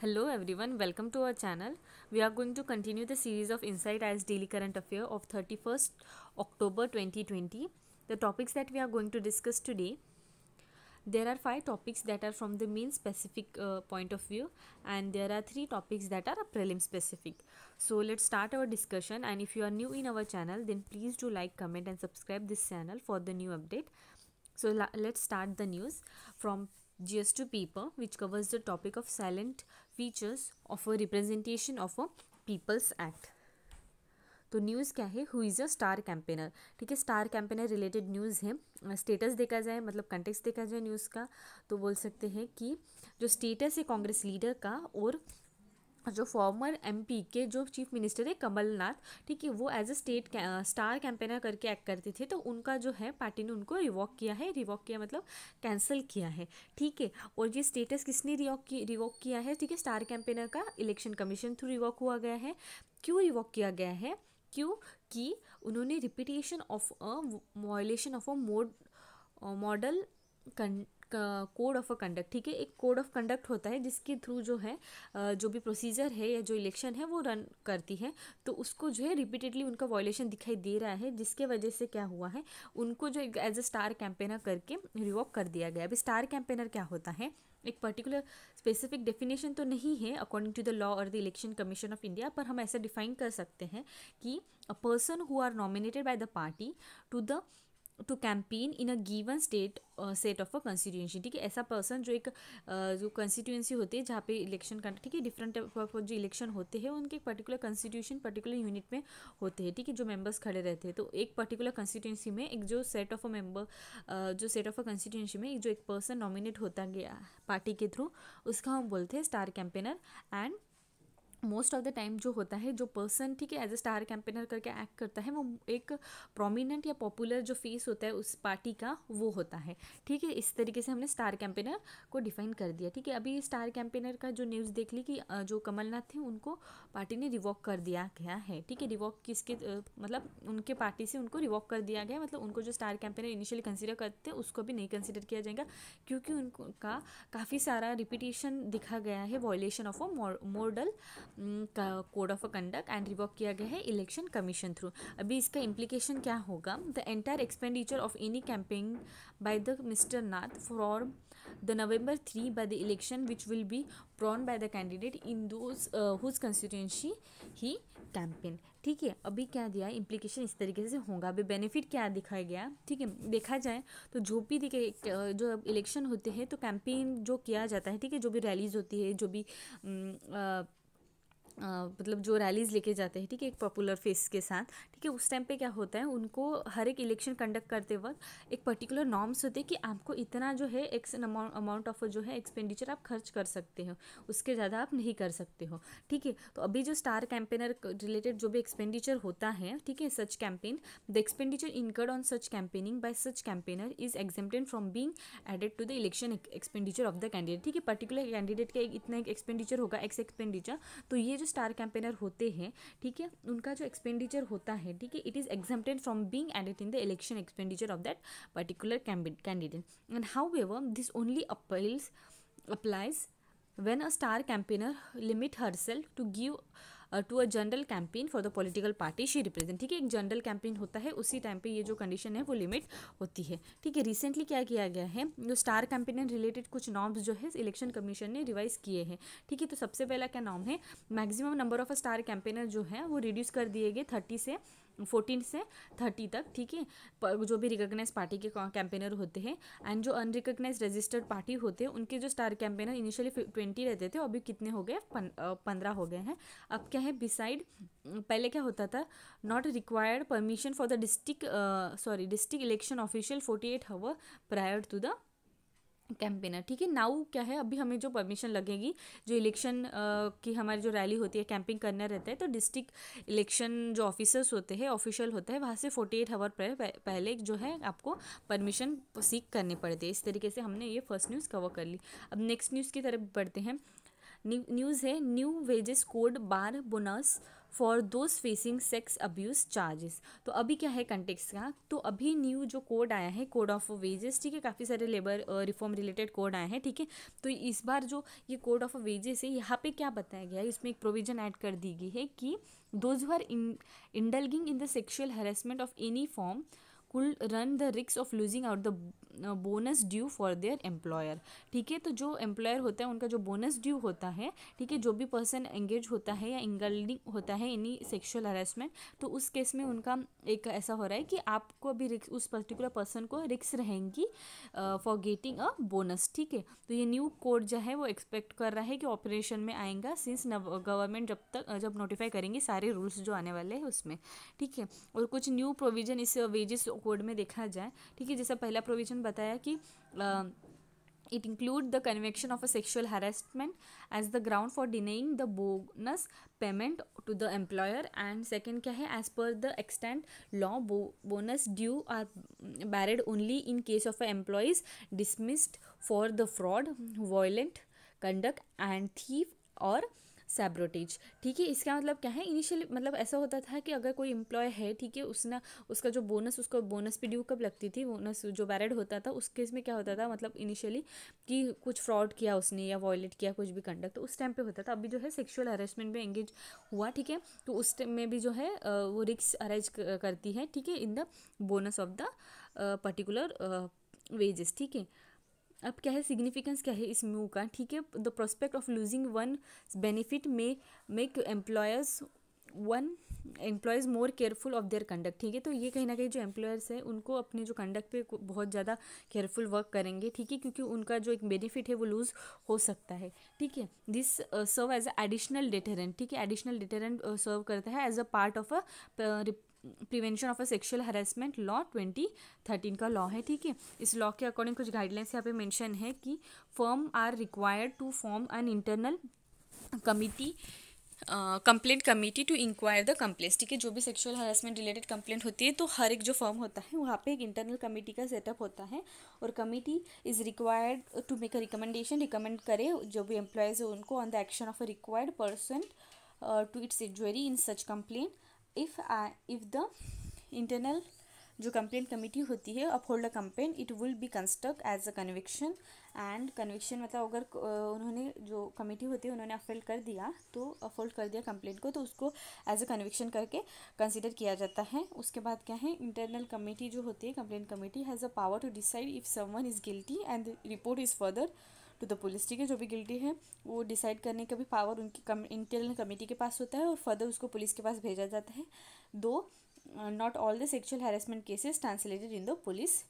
Hello everyone, welcome to our channel. We are going to continue the series of Insight as Daily Current Affair of 31st October 2020. The topics that we are going to discuss today, there are five topics that are from the main specific uh, point of view and there are three topics that are prelim specific. So let's start our discussion and if you are new in our channel then please do like, comment and subscribe this channel for the new update. So let's start the news from GS2 paper which covers the topic of silent features of a representation of a people's act तो news क्या है who is a star campaigner ठीक है star campaigner related news है status देखा जाए मतलब context देखा जाए न्यूज़ का तो बोल सकते हैं कि जो स्टेटस है कांग्रेस लीडर का और जो फॉर्मर एमपी के जो चीफ मिनिस्टर है कमलनाथ ठीक है वो as a state star campaigner करके एक्ट करते थे तो उनका जो है पार्टी ने उनको रिवॉक किया है रिवॉक किया मतलब कैंसिल किया है ठीक है और ये स्टेटस किसने रिवॉक की रिवॉक किया है ठीक है स्टार कैंपेनर का इलेक्शन कमीशन थ्रू रिवॉक हुआ गया है क्यों रिवॉक किया गया है क्यों कि उन्होंने repetition of a violation of a mode model code of a conduct ठीक है एक कोड ऑफ कंडक्ट होता है जिसके थ्रू जो है जो भी प्रोसीजर है या जो इलेक्शन है वो रन करती है तो उसको जो है रिपीटेडली उनका वॉयलेशन दिखाई दे रहा है जिसके वजह से क्या हुआ है उनको जो एज अ स्टार कैंपेनर करके रिवॉक कर दिया गया अभी स्टार कैंपेनर क्या होता है एक पर्टिकुलर स्पेसिफिक डेफिनेशन तो नहीं है अकॉर्डिंग टू द लॉ और the election commission of India पर हम ऐसा डिफाइन कर सकते हैं कि a person who are nominated by the party to the to campaign in a given state set of a constituency ठीक है ऐसा पर्सन जो एक uh, जो कंस्टिट्यूंसी होती है जहाँ पे इलेक्शन कंडक्ट ठीक है डिफरेंट टाइप ऑफ जो इलेक्शन होते हैं उनके एक पर्टिकुलर कंस्टिट्यूशन पर्टिकुलर यूनिट में होते हैं ठीक है जो मेंबर्स खड़े रहते हैं तो एक पर्टिकुलर कंस्टिट्यूंसी में एक जो सेट ऑफ अ मेंबर जो सेट ऑफ अ कंस्टिट्यूंसी में एक जो एक पर्सन नॉमिनेट होता गया पार्टी के थ्रू उसका हम बोलते हैं star campaigner and most of the time जो होता है जो पर्सन ठीक है एज ए स्टार कैंपेनर करके एक्ट करता है वो एक प्रोमिनेंट या पॉपुलर जो फेस होता है उस पार्टी का वो होता है ठीक है इस तरीके से हमने स्टार कैंपेनर को डिफाइन कर दिया ठीक है अभी स्टार कैंपेनर का जो न्यूज़ देख ली कि जो कमलनाथ थे उनको पार्टी ने रिवॉक कर दिया गया है ठीक है रिवॉक किसके मतलब उनके पार्टी से उनको रिवॉक कर दिया गया मतलब उनको जो स्टार कैंपेनर इनिशियली कंसिडर करते उसको भी नहीं कंसिडर किया जाएगा क्योंकि उनका काफ़ी सारा रिपीटेशन दिखा गया है violation of a model code of conduct and revoke किया गया है इलेक्शन कमीशन थ्रू अभी इसका इम्प्लीकेशन क्या होगा the entire expenditure of any campaign by the mister Nath for the November three by the election which will be borne by the candidate in those whose whose he campaign ठीक है अभी क्या दिया implication इस तरीके से होगा अभी बेनिफिट क्या दिखाया गया ठीक है देखा जाए तो जो भी देखे जो इलेक्शन होते हैं तो कैंपेन जो किया जाता है ठीक है जो भी रैलीज होती है जो भी आ, मतलब जो रैलीज़ लेके जाते हैं ठीक है एक पॉपुलर फेस के साथ ठीक है उस टाइम पे क्या होता है उनको हर एक इलेक्शन कंडक्ट करते वक्त एक पर्टिकुलर नॉर्म्स होते हैं कि आपको इतना जो है एक्स अमाउंट ऑफ जो है एक्सपेंडिचर आप खर्च कर सकते हो उसके ज़्यादा आप नहीं कर सकते हो ठीक है तो अभी जो स्टार कैंपेनर रिलेटेड जो भी एक्सपेंडिचर होता है ठीक है such campaign the expenditure incurred on such campaigning by such campaigner is exempted from being added to the election expenditure of the candidate ठीक है पर्टिकुलर कैंडिडेट का एक इतना एक एक्सपेंडिचर होगा एक्स एक्सपेंडिचर तो ये जो स्टार कैंपेनर होते हैं ठीक है उनका जो एक्सपेंडिचर होता है ठीक है it is exempted from being added in the election expenditure of that particular candidate and however this only appeals applies when a star campaigner limit herself to give to a general campaign for the political party she represent ठीक है एक general campaign होता है उसी time पे ये जो condition है वो लिमिट होती है ठीक है रिसेंटली क्या किया गया है जो स्टार कैंपेन रिलेटेड कुछ नॉर्म्स जो है इलेक्शन कमीशन ने रिवाइज किए हैं ठीक है तो सबसे पहला क्या नॉम है maximum number of star campaigner जो है वो रिड्यूस कर दिए गए थर्टी से फोर्टीन से थर्टी तक ठीक है जो भी रिकग्नाइज पार्टी के कैंपेनर होते हैं एंड जो अनरिकग्नाइज रजिस्टर्ड पार्टी होते हैं उनके जो स्टार कैंपेनर इनिशियली ट्वेंटी रहते थे अभी कितने हो गए पंद्रह हो गए हैं अब क्या है बिसाइड पहले क्या होता था not required permission for the district sorry district election official forty eight hour prior to the campaigner ठीक है नाउ क्या है अभी हमें जो परमिशन लगेगी जो इलेक्शन की हमारी जो रैली होती है कैंपिंग करना रहता है तो डिस्ट्रिक्ट इलेक्शन जो ऑफिसर्स होते हैं ऑफिशियल होता है वहाँ से फोर्टी एट आवर पहले जो है आपको परमिशन सीख करने पड़ती है इस तरीके से हमने ये फर्स्ट न्यूज़ कवर कर ली अब नेक्स्ट न्यूज़ की तरफ बढ़ते हैं न्यूज़ है new wages code bar bonus for those facing sex abuse charges तो अभी क्या है कंटेक्स का तो अभी न्यू जो कोड आया है कोड ऑफ वेजेस ठीक है काफ़ी सारे लेबर रिफॉर्म रिलेटेड कोड आए हैं ठीक है तो इस बार जो ये कोड ऑफ वेजेस है यहाँ पे क्या बताया गया है इसमें एक प्रोविजन ऐड कर दी गई है कि those who are in indulging in the sexual harassment of any form could run the रिक्स of losing out the bonus due for their employer ठीक है तो जो एम्प्लॉयर होता है उनका जो बोनस ड्यू होता है ठीक है जो भी पर्सन एंगेज होता है या इंगल्डिंग होता है एनी सेक्शुअल हरासमेंट तो उस केस में उनका एक ऐसा हो रहा है कि आपको भी रिक्स उस पर्टिकुलर पर्सन को रिक्स रहेंगी फॉर गेटिंग अ बोनस ठीक है तो ये न्यू कोड जो है वो एक्सपेक्ट कर रहा है कि ऑपरेशन में आएगा सिंस गवर्नमेंट uh, जब तक uh, जब नोटिफाई करेंगे सारे रूल्स जो आने वाले हैं उसमें ठीक है और कुछ न्यू प्रोविजन इस वेजेस कोड में देखा जाए ठीक है जैसा पहला प्रोविजन बताया कि it include the conviction of a sexual harassment as the ground for denying the bonus payment to the employer and second क्या है as per the extent law bonus due are barred only in case of employees dismissed for the fraud violent conduct and thief और sabotage ठीक है इसका मतलब क्या है initially मतलब ऐसा होता था कि अगर कोई इम्प्लॉय है ठीक है उसने उसका जो बोनस उसको बोनस पे ड्यू कब लगती थी बोनस जो बैरड होता था उस केस में क्या होता था मतलब इनिशियली कि कुछ फ्रॉड किया उसने या वॉयलेट किया कुछ भी कंडक्ट तो उस टाइम पर होता था अभी जो है सेक्शुअल हरेसमेंट में एंगेज हुआ ठीक है तो उस टाइम में भी जो है वो रिक्स अरेज करती है ठीक है in the bonus of the particular wages ठीक है अब क्या है सिग्निफिकेंस क्या है इस मू का ठीक है the prospect of losing one benefit may make employers one employees more careful of their conduct ठीक है तो ये कहीं ना कहीं जो एम्प्लॉयर्स हैं उनको अपने जो कंडक्ट पे बहुत ज़्यादा केयरफुल वर्क करेंगे ठीक है क्योंकि उनका जो एक बेनिफिट है वो लूज़ हो सकता है ठीक है this serve as a additional deterrent ठीक है एडिशनल डिटेरेंट सर्व करता है as a part of a prevention of a sexual harassment law twenty thirteen का लॉ है ठीक है इस लॉ के अकॉर्डिंग कुछ गाइडलाइंस यहाँ पे मेंशन है कि firm are required to form an internal committee complaint committee to inquire the complaints ठीक है जो भी सेक्शुअल हरासमेंट रिलेटेड कंप्लेंट होती है तो हर एक जो फॉर्म होता है वहाँ पे एक इंटरनल कमेटी का सेटअप होता है और committee is required to make a recommendation recommend करे जो भी एम्प्लॉयज़ है उनको on the action of a required person to its एजुअरी in such complaint if if the internal जो कंप्लेन कमेटी होती है uphold a complaint it will be construct as a conviction and conviction मतलब अगर उन्होंने जो कमेटी होती है उन्होंने अपहोल्ड कर दिया तो अपहोल्ड कर दिया कंप्लेंट को तो उसको एज अ कन्विक्शन करके कंसिडर किया जाता है उसके बाद क्या है इंटरनल कमेटी जो होती है complaint committee has a power to decide if someone is guilty and report is further to the police ठीक है जो भी गिल्टी है वो डिसाइड करने का भी पावर उनकी कम इंटरनल कमेटी के पास होता है और फर्दर उसको पुलिस के पास भेजा जाता है though not all the sexual harassment cases translated in the police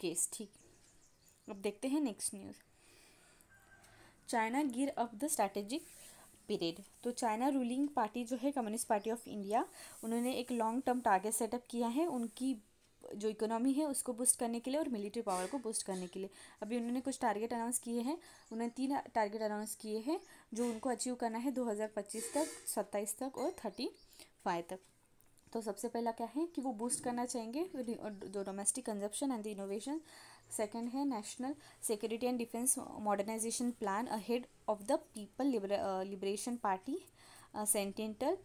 case ठीक अब देखते हैं next news China gear up the strategic period तो चाइना रूलिंग पार्टी जो है कम्युनिस्ट पार्टी ऑफ इंडिया उन्होंने एक लॉन्ग टर्म टारगेट सेटअप किया है उनकी जो इकोनॉमी है उसको बूस्ट करने के लिए और मिलिट्री पावर को बूस्ट करने के लिए अभी उन्होंने कुछ टारगेट अनाउंस किए हैं उन्होंने तीन टारगेट अनाउंस किए हैं जो उनको अचीव करना है 2025 तक 27 तक और 35 तक तो सबसे पहला क्या है कि वो बूस्ट करना चाहेंगे जो domestic consumption and the innovation second है national security and defence modernisation plan ahead of the people liberation party centennial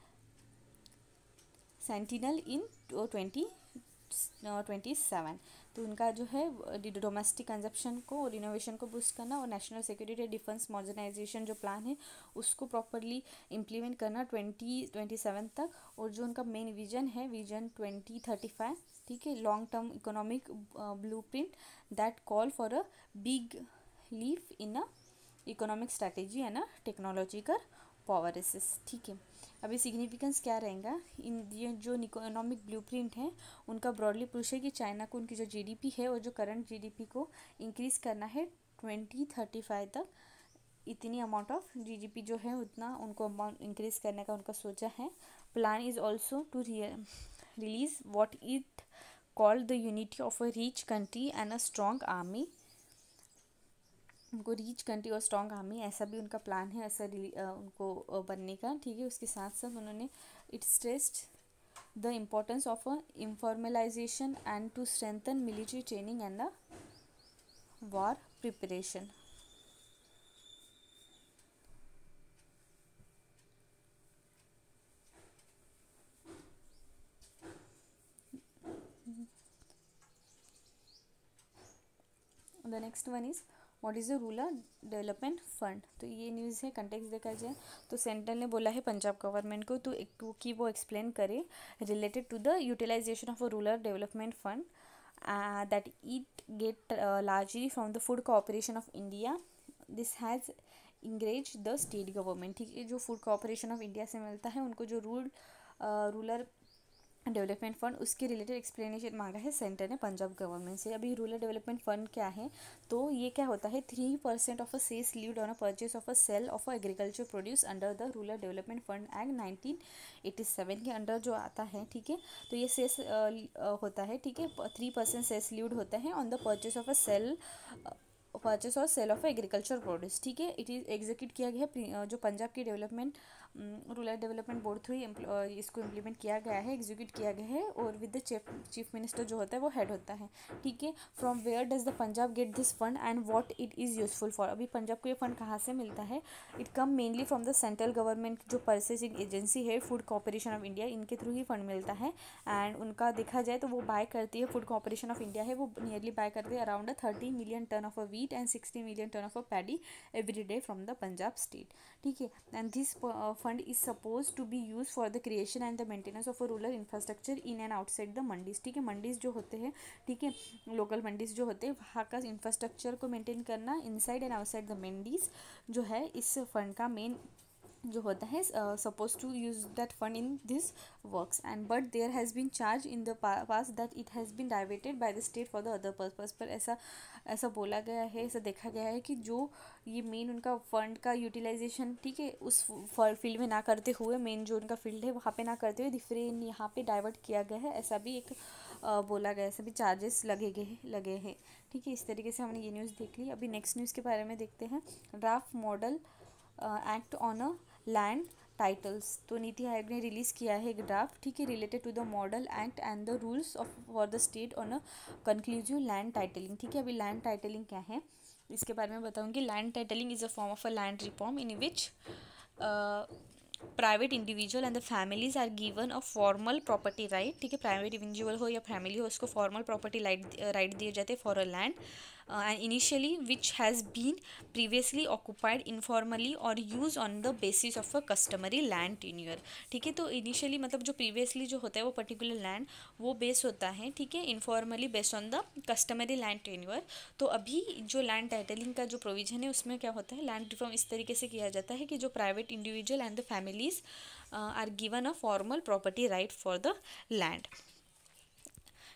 centennial in twenty twenty seven तो उनका जो है डोमेस्टिक कंजप्शन को और इनोवेशन को बूस्ट करना और नेशनल सिक्योरिटी डिफेंस मॉडर्नाइजेशन जो प्लान है उसको प्रॉपरली इम्प्लीमेंट करना ट्वेंटी ट्वेंटी सेवन तक और जो उनका मेन विजन है विजन ट्वेंटी थर्टी फाइव ठीक है long term economic blueprint that call for a big leap in a economic strategy and a का पावर एसेस ठीक है अभी सिग्निफिकेंस क्या रहेगा इन ये जो इकोनॉमिक ब्लूप्रिंट है उनका ब्रॉडली पुरुष है कि चाइना को उनकी जो जीडीपी है और जो करंट जीडीपी को इंक्रीज़ करना है ट्वेंटी थर्टी फाइव तक इतनी अमाउंट ऑफ जीडीपी जो है उतना उनको अमाउंट इंक्रीज़ करने का उनका सोचा है plan is also to release what it called the unity of a rich country and a strong army उनको रीच कंट्री और स्ट्रॉन्ग आर्मी ऐसा भी उनका प्लान है ऐसा उनको बनने का ठीक है उसके साथ साथ उन्होंने it stressed the importance of informalisation and to strengthen military training and the war preparation The next one is what is the rural development fund तो ये न्यूज़ है कंटेक्स देखा जाए तो सेंट्रल ने बोला है पंजाब गवर्नमेंट को तो एक कि वो एक्सप्लेन करे related to the utilisation of a rural development fund that it get largely from the food corporation of India this has enraged the state government ठीक है जो फूड कॉपरेशन ऑफ इंडिया से मिलता है उनको जो rule ruler uh, development fund उसके related explanation मांगा है सेंटर ने पंजाब गवर्नमेंट से अभी रूरल डेवलपमेंट फंड क्या है तो ये क्या होता है three percent of a cess levied on a purchase of a sale of a agriculture produce under the rural development fund act nineteen eighty seven के अंडर जो आता है ठीक है तो ये सेस होता है ठीक है थ्री परसेंट सेस लीड होता है on the purchase of a sale purchase और सेल ऑफ एग्रीकल्चर प्रोड्यूस ठीक है इट इज़ एग्जीक्यूट किया गया है जो पंजाब की development rural development board through इसको इम्प्लीमेंट किया गया है एग्जीक्यूट किया गया है और with the chief chief minister जो होता है वो हेड होता है ठीक है from where does the Punjab get this fund and what it is useful for अभी पंजाब को ये फंड कहाँ से मिलता है it come mainly from the central government जो परसेसिंग एजेंसी है फूड कॉपरेशन ऑफ इंडिया इनके थ्रू ही फंड मिलता है एंड उनका देखा जाए तो वो बाय करती है फूड कॉपरेशन ऑफ इंडिया है वो नियरली बाय करती है around thirty million ton of a wheat and sixty million ton of a paddy every day from the Punjab state ठीक है and this fund is supposed to be used for the creation and the maintenance of a rural infrastructure in and outside the mandis ठीक है मंडीज जो होते हैं ठीक है local mandis जो होते हैं वहाँ का इंफ्रास्ट्रक्चर को मेंटेन करना inside and outside the mandis जो है इस फंड का मेन जो होता है suppose to use that fund in this works and but there has been charge in the past that it has been डाइवेटेड by the state for the other purpose पर ऐसा ऐसा बोला गया है ऐसा देखा गया है कि जो ये मेन उनका फंड का यूटिलाइजेशन ठीक है उस फील्ड में ना करते हुए मेन जो उनका फील्ड है वहाँ पर ना करते हुए डिफरेंट यहाँ पर डाइवर्ट किया गया है ऐसा भी एक आ, uh, बोला गया ऐसा भी चार्जेस लगे गए लगे हैं ठीक है इस तरीके से हमने ये न्यूज़ देख ली अभी नेक्स्ट न्यूज़ के बारे में देखते हैं draft model act on a land titles तो नीति आयोग ने रिलीज़ किया है एक ड्राफ्ट ठीक है related to the model act and the rules of for the state on a conclusive land titling ठीक है अभी लैंड टाइटलिंग क्या है इसके बारे में बताऊंगी land titling is a form of a land reform in which private individual and the families are given a formal property right ठीक है प्राइवेट इंडिविजुअल हो या फैमिली हो उसको फॉर्मल प्रॉपर्टी राइट राइट दिए जाते for a land uh, initially which has been previously occupied informally or used on the basis of a customary land tenure ठीक है तो initially मतलब जो previously जो होता है वो particular land वो base होता है ठीक है informally based on the customary land tenure तो अभी जो land titling का जो provision है उसमें क्या होता है land reform इस तरीके से किया जाता है कि जो private individual and the families uh, are given a formal property right for the land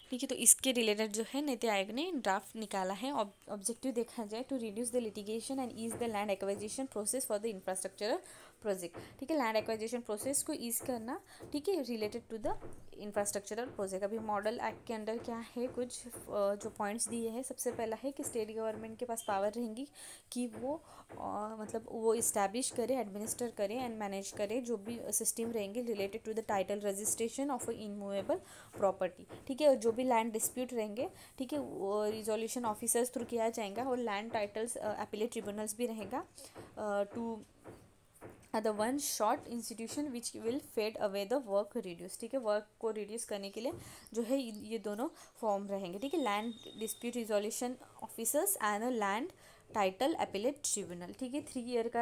तो तो ठीक है तो इसके रिलेटेड जो है नीति आयोग ने ड्राफ्ट निकाला है ऑब्जेक्टिव देखा जाए to reduce the litigation and ease the land acquisition process for the infrastructure project ठीक है लैंड एक्वाइजेशन प्रोसेस को ईज करना ठीक है related to the infrastructural project अभी मॉडल एक्ट के अंडर क्या है कुछ जो पॉइंट्स दिए हैं सबसे पहला है कि स्टेट गवर्नमेंट के पास पावर रहेंगी कि वो आ, मतलब वो इस्टेब्लिश करे एडमिनिस्टर करे एंड मैनेज करे जो भी सिस्टम रहेंगे related to the title registration of a immovable property ठीक है जो भी लैंड डिस्प्यूट रहेंगे ठीक है वो रिजोल्यूशन ऑफिसर्स थ्रू किया जाएगा और लैंड टाइटल्स अपीलेट ट्रिब्यूनल्स भी रहेगा to the one short institution which will fade away the work reduce ठीक है वर्क को रिड्यूस करने के लिए जो है ये दोनों फॉर्म रहेंगे ठीक है land dispute resolution officers and land title appellate tribunal ठीक है थ्री ईयर का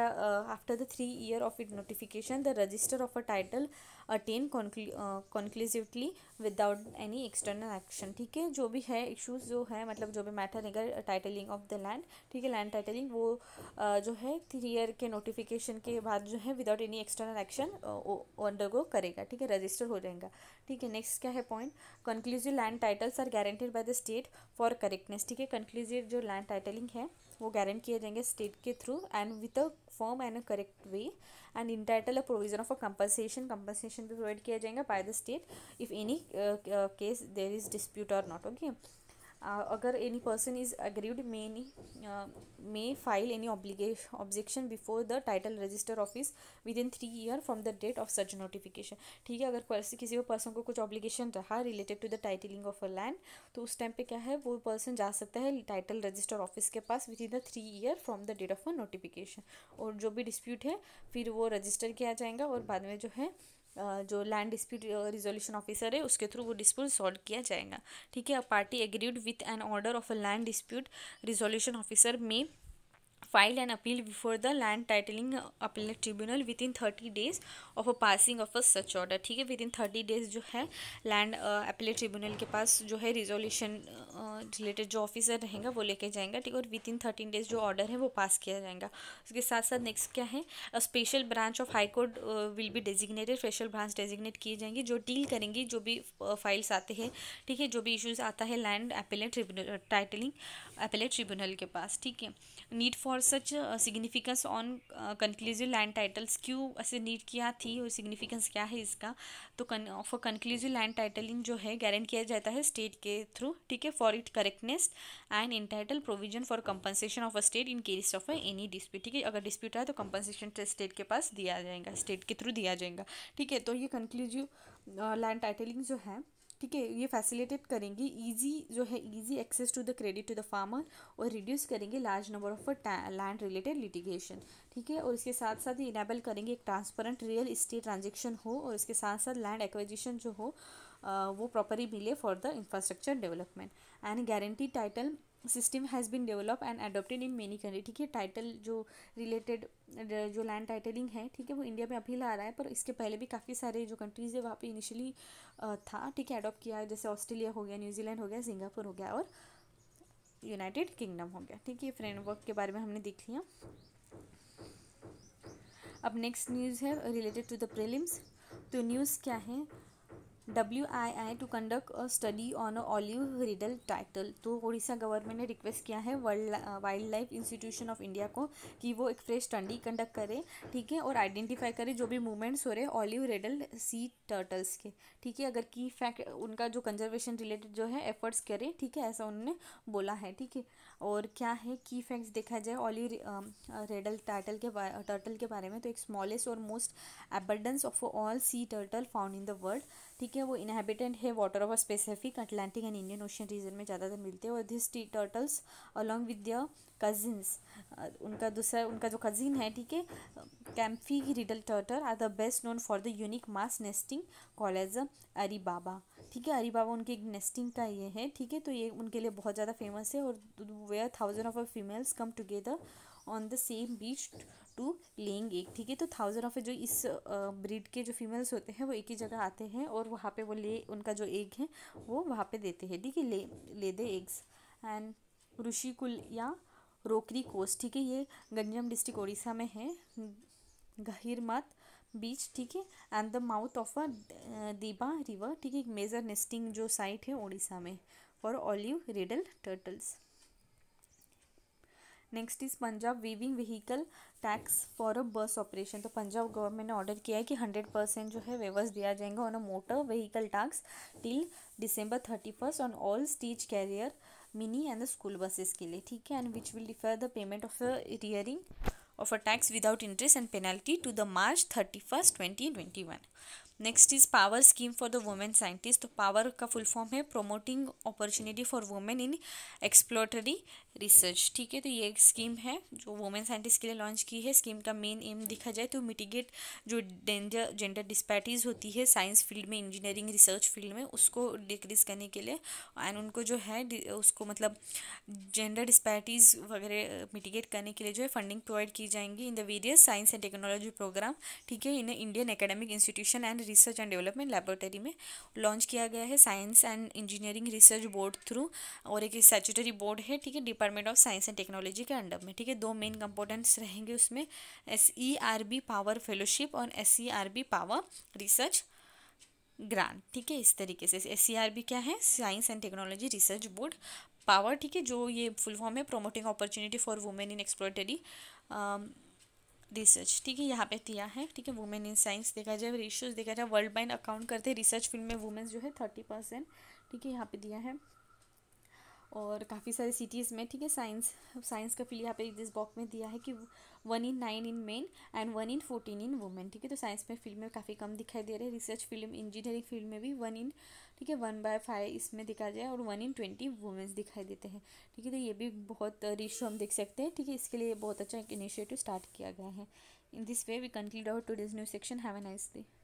after the three year of it notification the register of a title attain conclusively without any external action ठीक है जो भी है इश्यूज जो है मतलब जो भी मैटर है टाइटलिंग ऑफ द लैंड ठीक है लैंड टाइटलिंग वो uh, जो है थ्री ईयर के नोटिफिकेशन के बाद जो है without any external action undergo करेगा ठीक है रजिस्टर हो जाएगा ठीक है नेक्स्ट क्या है point conclusive land titles are guaranteed by the state for correctness ठीक है कंक्लूसिव जो लैंड टाइटलिंग है वो गारंट किए जाएंगे स्टेट के through and with a form and a correct way and title a provision of a compensation compensation भी provide किया जाएगा by the state if any case there is dispute और नॉट ओके Uh, अगर any person is agreed may any may file any obligation objection before the title register office within three year from the date of such notification ठीक है अगर किसी भी person को कुछ obligation रहा related to the titling of a land तो उस टाइम पे क्या है वो पर्सन जा सकता है टाइटल रजिस्टर ऑफिस के पास within the three year from the date of a notification और जो भी डिस्प्यूट है फिर वो रजिस्टर किया जाएगा और बाद में जो है जो लैंड डिस्प्यूट रिजोल्यूशन ऑफिसर है उसके थ्रू वो डिस्प्यूट सॉल्व किया जाएगा ठीक है party agreed with an order of a land dispute resolution officer में file an appeal before the land titling appellate tribunal within 30 days of a passing of a such order ठीक है within 30 days जो है land appellate tribunal के पास जो है resolution related जो officer रहेगा वो लेके जाएगा ठीक और within 13 days जो order है वो pass किया जाएगा उसके साथ साथ next क्या है a special branch of high court will be designated special branch designate किए जाएंगे जो deal करेंगी जो भी files आते हैं ठीक है जो भी issues आता है land appellate tribunal titling appellate tribunal के पास ठीक है need for for such significance on conclusive land titles क्यों ऐसे नीड किया थी और सिग्निफिकेंस क्या है इसका तो फॉर कंक्लूसिव लैंड टाइटलिंग जो है गारंट किया जाता है स्टेट के थ्रू ठीक है for it correctness and entitle provision for compensation of a state in case of any dispute ठीक है अगर डिस्प्यूट आए तो कंपनसेशन स्टेट के पास दिया जाएगा स्टेट के थ्रू दिया जाएगा ठीक है तो ये कंक्लूजिव लैंड टाइटलिंग जो है ठीक है ये फैसिलिटेट करेंगी इजी जो है easy access to the credit to the farmer और रिड्यूस करेंगे large number of land related litigation ठीक है और इसके साथ साथ ये इनेबल करेंगे एक ट्रांसपेरेंट रियल इस्टेट ट्रांजेक्शन हो और इसके साथ साथ लैंड एक्विजिशन जो हो Uh, वो प्रॉपरली मिले for the infrastructure development and guarantee title system has been develop and adopted in many country ठीक है टाइटल जो रिलेटेड uh, जो लैंड टाइटलिंग है ठीक है वो इंडिया में अभी ला रहा है पर इसके पहले भी काफ़ी सारे जो कंट्रीज़ है वहाँ पे इनिशियली uh, था ठीक है अडोप्ट किया है जैसे ऑस्ट्रेलिया हो गया न्यूजीलैंड हो गया सिंगापुर हो गया और यूनाइटेड किंगडम हो गया ठीक है फ्रेमवर्क के बारे में हमने देख लिया अब नेक्स्ट न्यूज़ है रिलेटेड टू द प्रिलिम्स तो न्यूज़ क्या है W to conduct a study on olive ridley turtle तो उड़ीसा गवर्नमेंट ने रिक्वेस्ट किया है world wildlife institution of India को कि वो एक फ्रेश स्टडी कंडक्ट करे ठीक है और आइडेंटिफाई करे जो भी मूवमेंट्स हो रहे ऑलिव रिडल सी टर्टल्स के ठीक है अगर की फैक्ट उनका जो कंजर्वेशन रिलेटेड जो है एफर्ट्स करें ठीक है ऐसा उन्होंने बोला है ठीक है और क्या है की फैक्ट्स देखा जाए ऑलिव रेडल टाइटल के टर्टल के बारे में तो एक स्मॉलेस्ट और most abundant of all sea turtle found in the world ठीक है वो इनहेबिटेंट है water of specific Atlantic and Indian ocean region में ज़्यादातर मिलते हैं और this T turtles along with their cousins उनका दूसरा उनका जो कजिन है ठीक है Kemp's ridley turtle are the best known for the unique mass nesting call as arribada ठीक है अरीबाबा उनकी एक नेस्टिंग का ये है ठीक है तो ये उनके लिए बहुत ज़्यादा फेमस है और वे thousand of females come together on the same beach to लेंग एक ठीक है तो थाउजेंड ऑफ जो इस ब्रीड के जो फीमेल्स होते हैं वो एक ही जगह आते हैं और वहाँ पे वो ले उनका जो एग है वो वहाँ पे देते हैं ठीक है ले ले दे एग्स एंड ऋषिकुल या रोकरी कोस ठीक है ये गंजम डिस्ट्रिक्ट उड़ीसा में है गहिर मत बीच ठीक है and the mouth of a Devi river ठीक है एक मेजर नेस्टिंग जो साइट है उड़ीसा में for olive ridley turtles next is Punjab waiving vehicle tax for a bus operation तो पंजाब गवर्नमेंट ने ऑर्डर किया है कि हंड्रेड परसेंट जो है वेवर्स दिया जाएगा on a motor vehicle tax till December thirty first on all stage carrier mini and the school buses के लिए ठीक है and which will defer the payment of a rearing of a tax without interest and penalty to the March thirty first twenty twenty one next is power scheme for the women scientist तो power का full form है promoting opportunity for women in एक्सप्लोटरी research ठीक है तो ये एक scheme है जो वुमेन साइंटिस्ट के लिए लॉन्च की है स्कीम का मेन एम देखा जाए तो मिटिगेट जो डेंजर जेंडर डिस्पैटीज होती है साइंस फील्ड में इंजीनियरिंग रिसर्च फील्ड में उसको डिक्रीज करने के लिए एंड उनको जो है उसको मतलब जेंडर डिस्पैटीज वगैरह मिटिगेट करने के लिए जो है फंडिंग प्रोवाइड की जाएंगी in the various science and technology program ठीक है in Indian academic institution and research and development laboratory में लॉन्च किया गया है science and engineering research board through और एक स्टैचूटरी बोर्ड है ठीक है department of science and technology के अंडर में ठीक है दो मेन कंपोनेंट्स रहेंगे उसमें S E R B power fellowship और S E R B power research grant ठीक है इस तरीके से एस सी आर बी क्या है science and technology research board power ठीक है जो ये फुल फॉर्म है promoting opportunity for women in exploratory research ठीक है यहाँ पे दिया है ठीक है वुमेन इन साइंस देखा जाए रेशियोज देखा जाए वर्ल्ड वाइड अकाउंट करते हैं रिसर्च फील्ड में वुमेन्स जो है थर्टी परसेंट ठीक है यहाँ पे दिया है और काफ़ी सारे सिटीज़ में ठीक है साइंस साइंस का फील्ड यहाँ पे जिस बॉक में दिया है कि one in nine in men and one in fourteen in women ठीक है तो साइंस में फील्ड में काफ़ी कम दिखाई दे रहे हैं रिसर्च फील्ड में इंजीनियरिंग फील्ड में भी वन इन ठीक है वन बाय फाइव इसमें दिखा जाए और वन इन ट्वेंटी वुमेंस दिखाई देते हैं ठीक है तो ये भी बहुत रेशो uh, हम देख सकते हैं ठीक है इसके लिए बहुत अच्छा एक इनिशिएटिव स्टार्ट किया गया है in this way we conclude our this new section have a nice day